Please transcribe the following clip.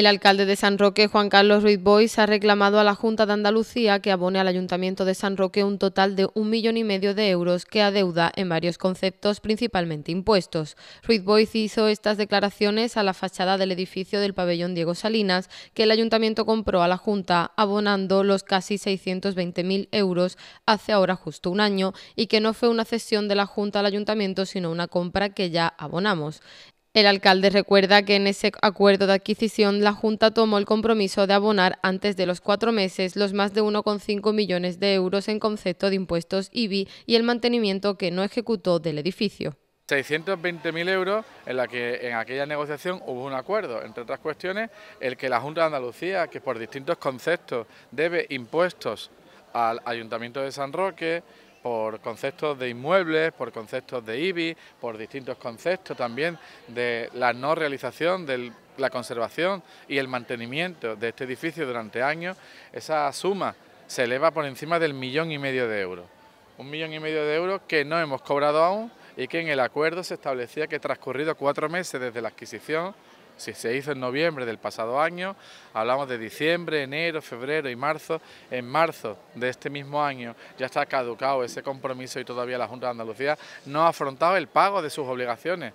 El alcalde de San Roque, Juan Carlos Ruiz Bois, ha reclamado a la Junta de Andalucía que abone al Ayuntamiento de San Roque un total de un millón y medio de euros que adeuda en varios conceptos, principalmente impuestos. Ruiz Bois hizo estas declaraciones a la fachada del edificio del pabellón Diego Salinas, que el Ayuntamiento compró a la Junta, abonando los casi 620.000 euros hace ahora justo un año y que no fue una cesión de la Junta al Ayuntamiento, sino una compra que ya abonamos. El alcalde recuerda que en ese acuerdo de adquisición la Junta tomó el compromiso de abonar antes de los cuatro meses los más de 1,5 millones de euros en concepto de impuestos IBI y el mantenimiento que no ejecutó del edificio. 620.000 euros en la que en aquella negociación hubo un acuerdo, entre otras cuestiones, el que la Junta de Andalucía, que por distintos conceptos debe impuestos al Ayuntamiento de San Roque, por conceptos de inmuebles, por conceptos de IBI, por distintos conceptos también de la no realización de la conservación y el mantenimiento de este edificio durante años, esa suma se eleva por encima del millón y medio de euros. Un millón y medio de euros que no hemos cobrado aún y que en el acuerdo se establecía que transcurrido cuatro meses desde la adquisición si se hizo en noviembre del pasado año, hablamos de diciembre, enero, febrero y marzo. En marzo de este mismo año ya está caducado ese compromiso y todavía la Junta de Andalucía no ha afrontado el pago de sus obligaciones.